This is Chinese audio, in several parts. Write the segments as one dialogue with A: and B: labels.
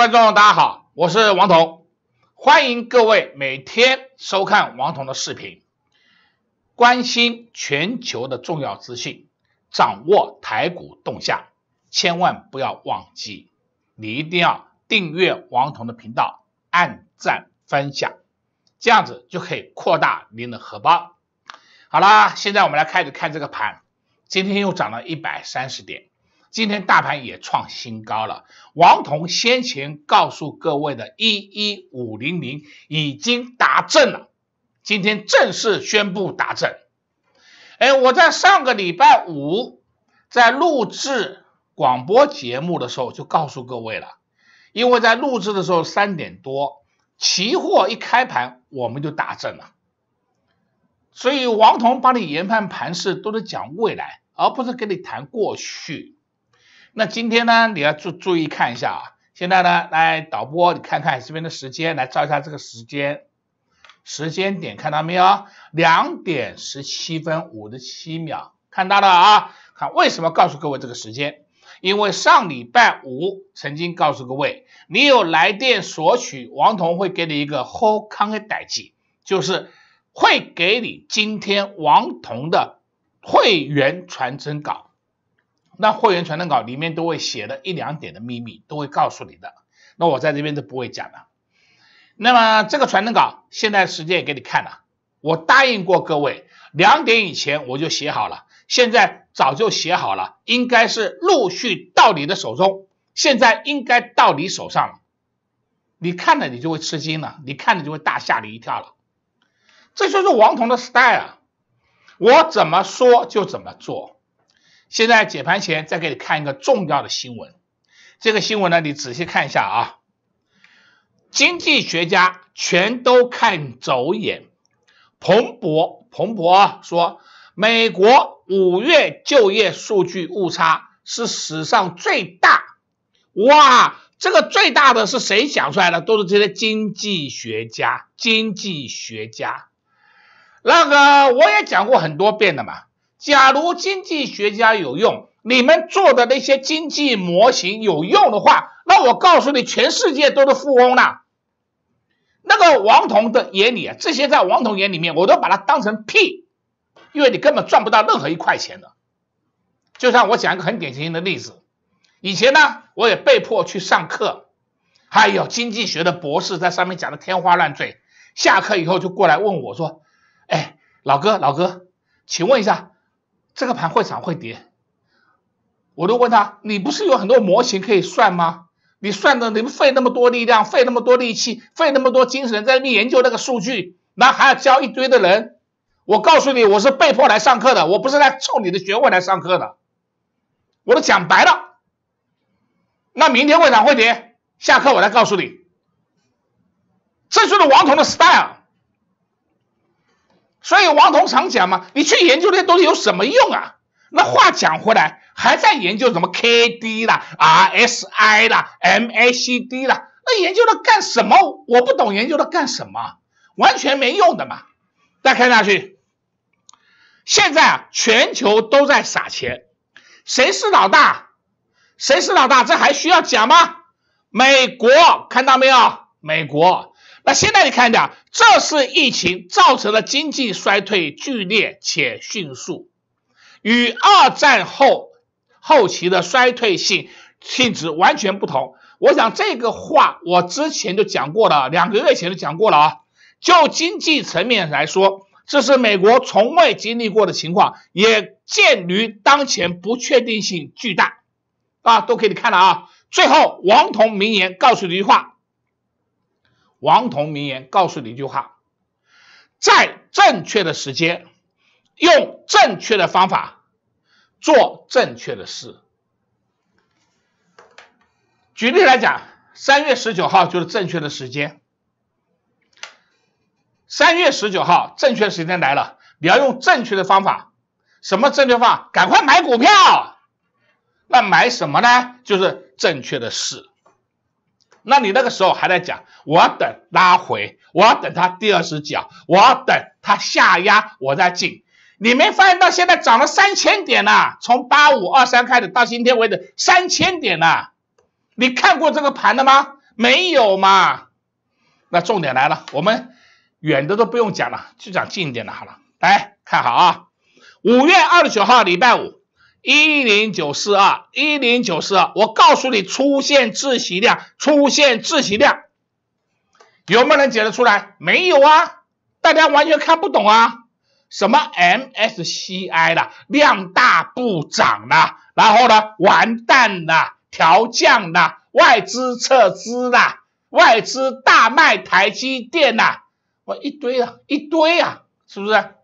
A: 观众大家好，我是王彤，欢迎各位每天收看王彤的视频，关心全球的重要资讯，掌握台股动向，千万不要忘记，你一定要订阅王彤的频道，按赞分享，这样子就可以扩大您的荷包。好啦，现在我们来开始看这个盘，今天又涨了一百三十点。今天大盘也创新高了。王彤先前告诉各位的11500已经达证了，今天正式宣布达证。哎，我在上个礼拜五在录制广播节目的时候就告诉各位了，因为在录制的时候三点多，期货一开盘我们就打证了。所以王彤帮你研判盘势都是讲未来，而不是跟你谈过去。那今天呢，你要注注意看一下啊。现在呢，来导播，你看看这边的时间，来照一下这个时间，时间点看到没有？两点十七分五十七秒，看到了啊。看为什么告诉各位这个时间？因为上礼拜五曾经告诉各位，你有来电索取王彤会给你一个 whole c o n p a n y 代寄，就是会给你今天王彤的会员传真稿。那会员传登稿里面都会写了一两点的秘密，都会告诉你的。那我在这边就不会讲了。那么这个传登稿现在时间也给你看了，我答应过各位两点以前我就写好了，现在早就写好了，应该是陆续到你的手中，现在应该到你手上了。你看了你就会吃惊了，你看了就会大吓你一跳了。这就是王彤的 style，我怎么说就怎么做。现在解盘前再给你看一个重要的新闻，这个新闻呢，你仔细看一下啊。经济学家全都看走眼，彭博彭博说，美国五月就业数据误差是史上最大，哇，这个最大的是谁想出来的？都是这些经济学家，经济学家，那个我也讲过很多遍了嘛。假如经济学家有用，你们做的那些经济模型有用的话，那我告诉你，全世界都是富翁了。那个王彤的眼里啊，这些在王彤眼里面，我都把它当成屁，因为你根本赚不到任何一块钱的。就像我讲一个很典型的例子，以前呢，我也被迫去上课，还有经济学的博士在上面讲的天花乱坠，下课以后就过来问我说：“哎，老哥，老哥，请问一下。”这个盘会涨会跌，我都问他，你不是有很多模型可以算吗？你算的，你费那么多力量，费那么多力气，费那么多精神，在那边研究那个数据，那还要教一堆的人。我告诉你，我是被迫来上课的，我不是来冲你的学问来上课的。我都讲白了，那明天会涨会跌，下课我来告诉你。这就是王彤的 style。所以王彤常讲嘛，你去研究那东西有什么用啊？那话讲回来，还在研究什么 K D 啦、R S I 啦、M A C D 啦，那研究它干什么？我不懂研究它干什么，完全没用的嘛。再看下去，现在啊，全球都在撒钱，谁是老大？谁是老大？这还需要讲吗？美国，看到没有？美国。现在你看一下，这次疫情造成了经济衰退剧烈且迅速，与二战后后期的衰退性性质完全不同。我想这个话我之前就讲过了，两个月前就讲过了啊。就经济层面来说，这是美国从未经历过的情况，也鉴于当前不确定性巨大啊，都可以看了啊。最后，王彤名言告诉你一句话。王彤名言告诉你一句话：在正确的时间，用正确的方法做正确的事。举例来讲，三月十九号就是正确的时间。三月十九号，正确时间来了，你要用正确的方法。什么正确方法？赶快买股票。那买什么呢？就是正确的事。那你那个时候还在讲，我要等拉回，我要等它第二十脚，我要等它下压，我再进。你没发现到现在涨了三千点呐？从八五二三开始到今天为止三千点呐。你看过这个盘的吗？没有嘛？那重点来了，我们远的都不用讲了，就讲近一点的好了。来看好啊，五月二十九号礼拜五。一零九四二，一零九四二，我告诉你出现窒息量，出现窒息量，有没有人解得出来？没有啊，大家完全看不懂啊，什么 MSCI 的量大不涨啦，然后呢，完蛋了，调降了，外资撤资了，外资大卖台积电我一堆啊，一堆啊，是不是？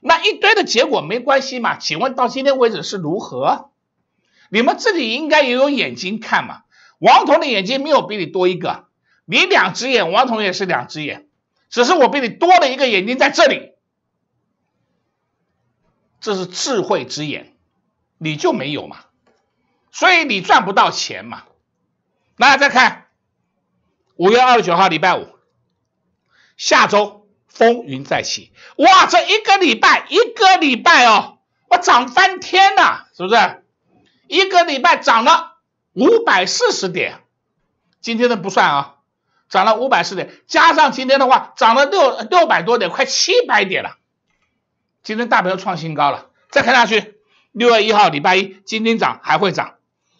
A: 那一堆的结果没关系嘛？请问到今天为止是如何？你们自己应该也有眼睛看嘛？王彤的眼睛没有比你多一个，你两只眼，王彤也是两只眼，只是我比你多了一个眼睛在这里，这是智慧之眼，你就没有嘛？所以你赚不到钱嘛？那再看五月二十九号礼拜五，下周。风云再起，哇，这一个礼拜，一个礼拜哦，我涨翻天了，是不是？一个礼拜涨了五百四十点，今天的不算啊，涨了五百四十点，加上今天的话，涨了六六百多点，快七百点了。今天大盘又创新高了，再看下去，六月一号，礼拜一，今天涨还会涨，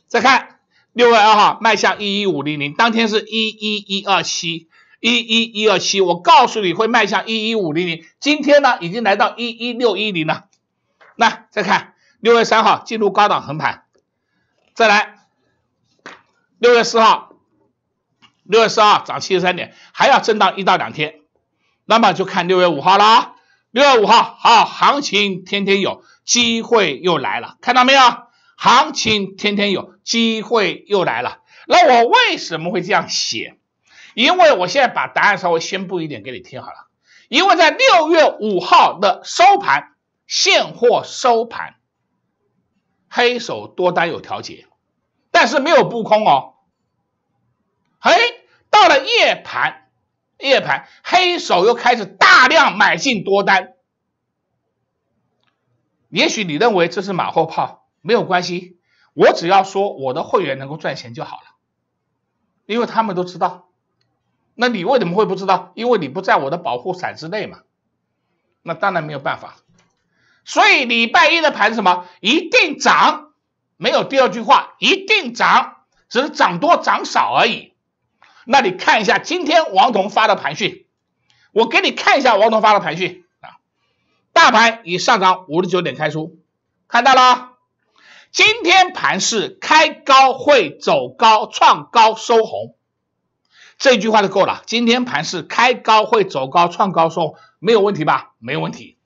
A: 再看六月二号，迈向一一五零零，当天是一一一二七。一一一二七，我告诉你会迈向一一五零零，今天呢已经来到一一六一零了。那再看六月三号进入高档横盘，再来六月四号，六月四号涨七十三点，还要震荡一到两天，那么就看六月五号了啊。六月五号好，行情天天有机会又来了，看到没有？行情天天有机会又来了。那我为什么会这样写？因为我现在把答案稍微宣布一点给你听好了，因为在六月五号的收盘，现货收盘，黑手多单有调节，但是没有布空哦。嘿，到了夜盘，夜盘黑手又开始大量买进多单。也许你认为这是马后炮，没有关系，我只要说我的会员能够赚钱就好了，因为他们都知道。那你为什么会不知道？因为你不在我的保护伞之内嘛，那当然没有办法。所以礼拜一的盘什么一定涨，没有第二句话，一定涨，只是涨多涨少而已。那你看一下今天王彤发的盘讯，我给你看一下王彤发的盘讯啊，大盘已上涨五十九点开出，看到了？今天盘是开高会走高创高收红。这句话就够了。今天盘是开高会走高创高收，没有问题吧？没有问题。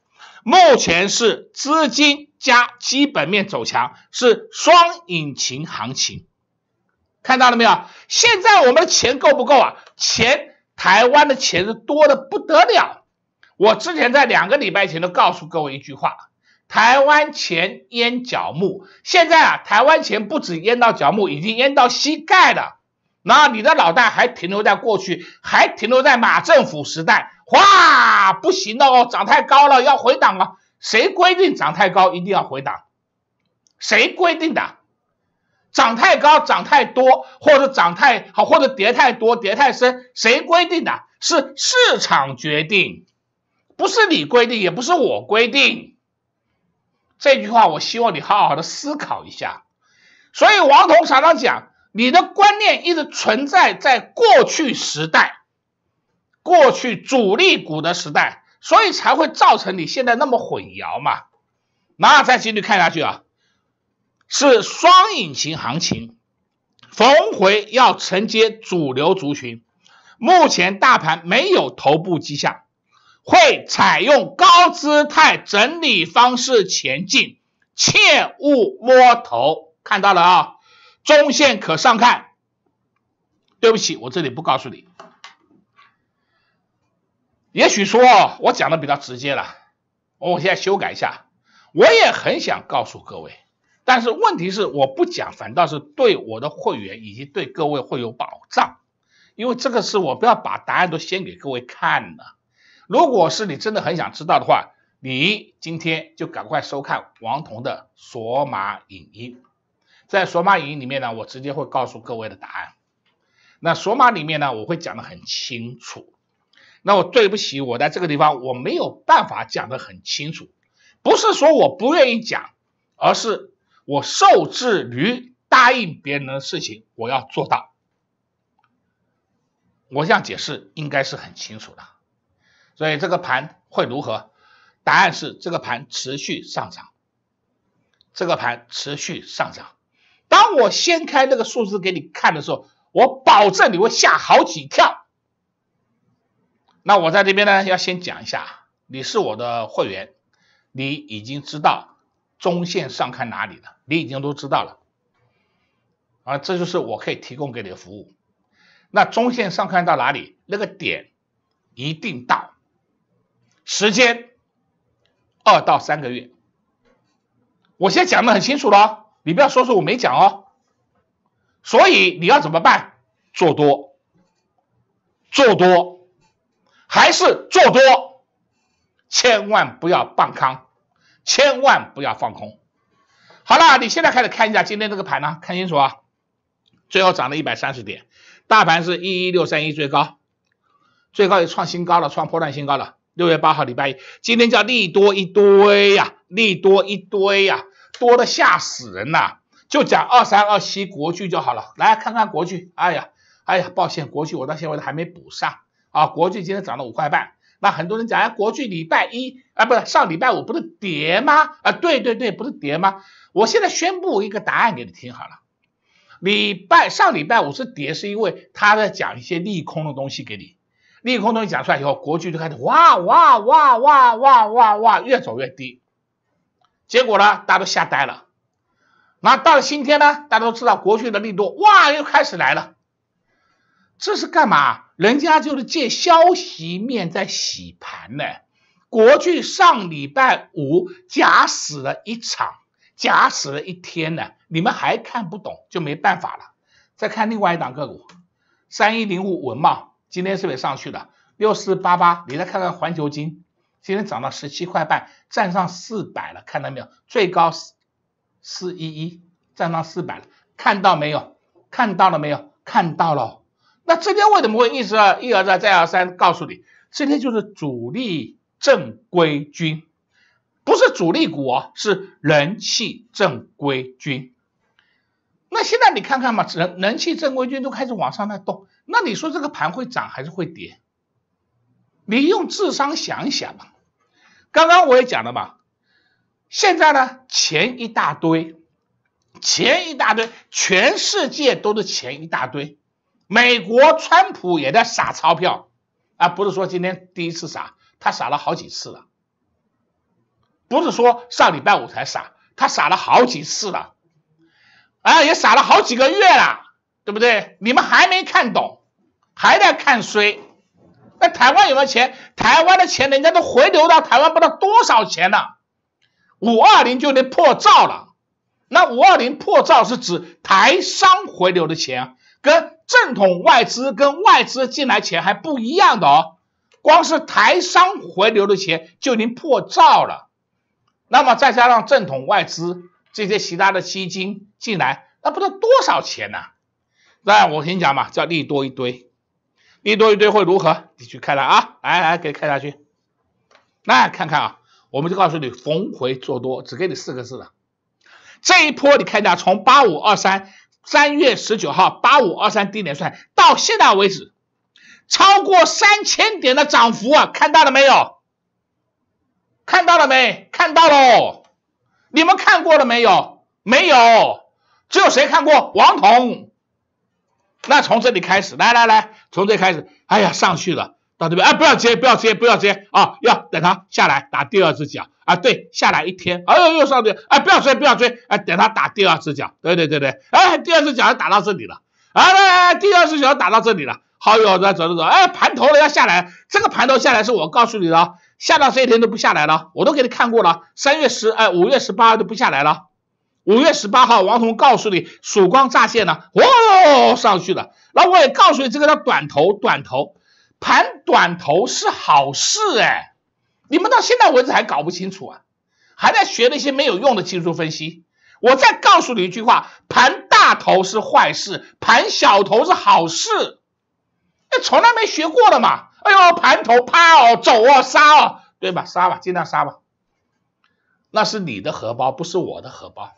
A: 目前是资金加基本面走强，是双引擎行情。看到了没有？现在我们的钱够不够啊？钱台湾的钱是多的不得了。我之前在两个礼拜前都告诉各位一句话：台湾钱淹脚木。现在啊，台湾钱不止淹到脚木，已经淹到膝盖了。那你的脑袋还停留在过去，还停留在马政府时代？哇，不行了哦，涨太高了，要回档了。谁规定涨太高一定要回档？谁规定的？涨太高、涨太多，或者涨太好，或者跌太多、跌太深？谁规定的？是市场决定，不是你规定，也不是我规定。这句话，我希望你好好的思考一下。所以，王彤常常讲。你的观念一直存在在过去时代，过去主力股的时代，所以才会造成你现在那么混淆嘛？那再继续看下去啊，是双引擎行情，逢回要承接主流族群，目前大盘没有头部迹象，会采用高姿态整理方式前进，切勿摸头，看到了啊。中线可上看，对不起，我这里不告诉你。也许说我讲的比较直接了，我现在修改一下。我也很想告诉各位，但是问题是我不讲，反倒是对我的会员以及对各位会有保障，因为这个是我不要把答案都先给各位看的。如果是你真的很想知道的话，你今天就赶快收看王彤的索马影音。在索马营里面呢，我直接会告诉各位的答案。那索马里面呢，我会讲的很清楚。那我对不起，我在这个地方我没有办法讲的很清楚，不是说我不愿意讲，而是我受制于答应别人的事情，我要做到。我这样解释应该是很清楚的。所以这个盘会如何？答案是这个盘持续上涨，这个盘持续上涨。当我掀开那个数字给你看的时候，我保证你会吓好几跳。那我在这边呢，要先讲一下，你是我的会员，你已经知道中线上看哪里了，你已经都知道了。啊，这就是我可以提供给你的服务。那中线上看到哪里？那个点一定到，时间二到三个月。我先讲的很清楚了。你不要说说我没讲哦，所以你要怎么办？做多，做多，还是做多，千万不要放空，千万不要放空。好了，你现在开始看一下今天这个盘呢，看清楚啊，最后涨了一百三十点，大盘是一一六三一最高，最高也创新高了，创破断新高了。六月八号礼拜一，今天叫利多一堆呀，利多一堆呀。多的吓死人呐！就讲二三二七国剧就好了。来看看国剧，哎呀，哎呀，抱歉，国剧我到现在还没补上啊。国剧今天涨了五块半，那很多人讲，哎，国剧礼拜一啊，不是上礼拜五不是跌吗？啊，对对对，不是跌吗？我现在宣布一个答案给你听好了。礼拜上礼拜五是跌，是因为他在讲一些利空的东西给你，利空东西讲出来以后，国剧就开始哇哇哇哇哇哇哇越走越低。结果呢，大家都吓呆了。那到了今天呢，大家都知道国税的力度，哇，又开始来了。这是干嘛？人家就是借消息面在洗盘呢。国剧上礼拜五假死了一场，假死了一天呢，你们还看不懂，就没办法了。再看另外一档个股，三一零五文茂今天是不是上去了？六四八八，你再看看环球金。今天涨到十七块半，站上四百了，看到没有？最高四四一一，站上四百了，看到没有？看到了没有？看到了。那这边为什么会一直一而再再而三告诉你？这边就是主力正规军，不是主力股啊，是人气正规军。那现在你看看嘛，人人气正规军都开始往上那动，那你说这个盘会涨还是会跌？你用智商想一想吧。刚刚我也讲了嘛，现在呢钱一大堆，钱一大堆，全世界都是钱一大堆，美国川普也在撒钞票啊，不是说今天第一次撒，他撒了好几次了，不是说上礼拜五才撒，他撒了好几次了，啊，也撒了好几个月了，对不对？你们还没看懂，还在看衰。台湾有没有钱？台湾的钱人家都回流到台湾，不知道多少钱呢？五二零就能破兆了。那五二零破兆是指台商回流的钱，跟正统外资跟外资进来钱还不一样的哦。光是台商回流的钱就能破兆了，那么再加上正统外资这些其他的基金进来，那不知道多少钱呢？那我跟你讲嘛，叫利多一堆。一多一堆会如何？你去看了啊？来来，给看下去，来看看啊！我们就告诉你逢回做多，只给你四个字了。这一波你看一下，从八五二三三月十九号八五二三低点算到现在为止，超过三千点的涨幅啊！看到了没有？看到了没？看到喽？你们看过了没有？没有？只有谁看过？王彤。那从这里开始，来来来，从这开始，哎呀，上去了，到这边，哎，不要接，不要接，不要接，啊，要等它下来打第二只脚，啊，对，下来一天，哎呦，又上去，哎，不要追，不要追，哎，等它打第二只脚，对对对对，哎，第二只脚要打到这里了，啊，来来第二只脚要打到这里了，好友来，走走走，哎，盘头了要下来，这个盘头下来是我告诉你的下到这一天都不下来了，我都给你看过了，三月十，哎，五月十八都不下来了。五月十八号，王彤告诉你，曙光乍现呢，哦，上去了。那我也告诉你，这个叫短头，短头盘短头是好事哎。你们到现在为止还搞不清楚啊，还在学那些没有用的技术分析。我再告诉你一句话，盘大头是坏事，盘小头是好事。那从来没学过了嘛。哎呦，盘头趴哦，走哦，杀哦，对吧？杀吧，尽量杀吧。那是你的荷包，不是我的荷包。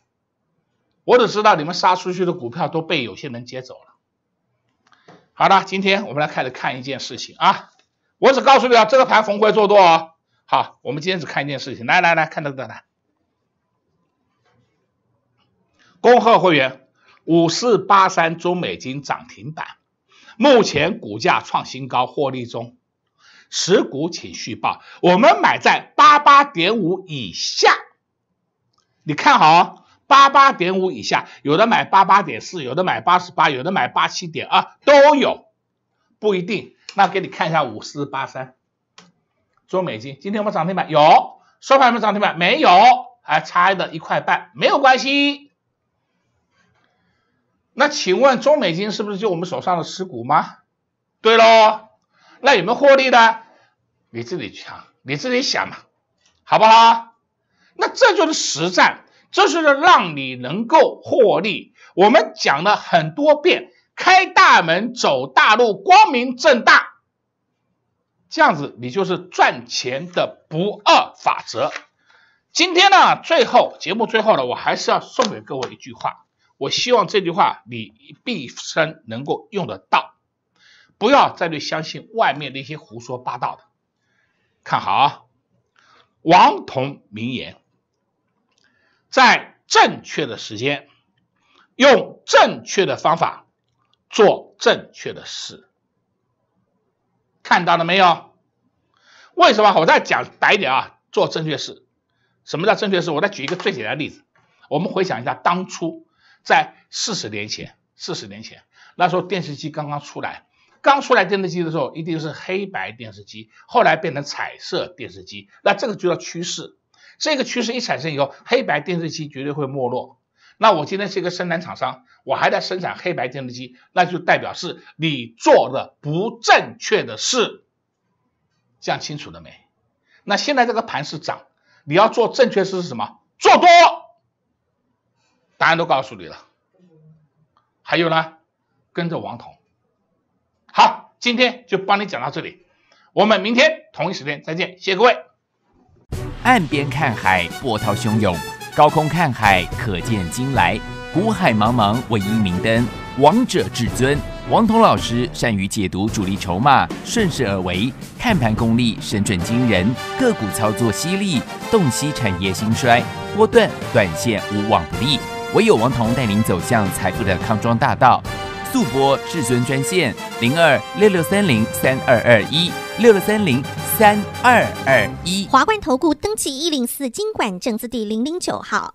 A: 我只知道你们杀出去的股票都被有些人接走了。好的，今天我们来开始看一件事情啊。我只告诉你啊，这个盘逢回做多啊。好，我们今天只看一件事情。来来来，看到这来，恭贺会员五四八三中美金涨停板，目前股价创新高，获利中，持股请续报。我们买在八八点五以下，你看好。八八点五以下，有的买八八点四，有的买八十八，有的买八七点二，都有，不一定。那给你看一下，五四八三，中美金，今天我们涨停板有，收盘没涨停板没有，还差的一块半，没有关系。那请问中美金是不是就我们手上的持股吗？对喽，那有没有获利的？你自己想，你自己想嘛，好不好？那这就是实战。这是让你能够获利。我们讲了很多遍，开大门走大路，光明正大，这样子你就是赚钱的不二法则。今天呢，最后节目最后呢，我还是要送给各位一句话，我希望这句话你毕生能够用得到，不要再去相信外面那些胡说八道的。看好啊，王彤名言。在正确的时间，用正确的方法做正确的事，看到了没有？为什么我再讲白一点啊？做正确事，什么叫正确事？我再举一个最简单的例子，我们回想一下，当初在四十年前，四十年前那时候电视机刚刚出来，刚出来电视机的时候一定是黑白电视机，后来变成彩色电视机，那这个就叫趋势。这个趋势一产生以后，黑白电视机绝对会没落。那我今天是一个生产厂商，我还在生产黑白电视机，那就代表是你做的不正确的事。讲清楚了没？那现在这个盘是涨，你要做正确事是什么？做多。答案都告诉你了。还有呢？跟着王彤。好，今天就帮你讲到这里。我们明天同一时间再见，谢各位。岸边看海，波涛汹涌；高空看海，可见金来。古海茫茫，唯一明灯。王者至尊，王彤老师善于解读主力筹码，顺势而为，看盘功力神准惊人，个股操作犀利，洞悉产业兴衰，波段短线无往不利。唯有王彤带领走向财富的康庄大道。速播至尊专线零二六六三零三二二一六六三零。三二二一，华冠投顾登记一零四经管证字第零零九号。